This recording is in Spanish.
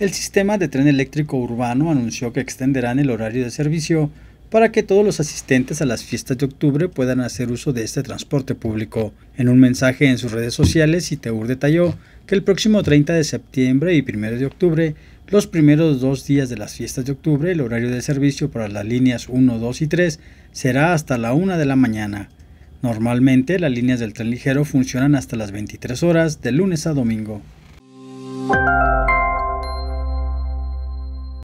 el sistema de tren eléctrico urbano anunció que extenderán el horario de servicio para que todos los asistentes a las fiestas de octubre puedan hacer uso de este transporte público. En un mensaje en sus redes sociales, ITEUR detalló que el próximo 30 de septiembre y 1 de octubre, los primeros dos días de las fiestas de octubre, el horario de servicio para las líneas 1, 2 y 3 será hasta la 1 de la mañana. Normalmente las líneas del tren ligero funcionan hasta las 23 horas de lunes a domingo.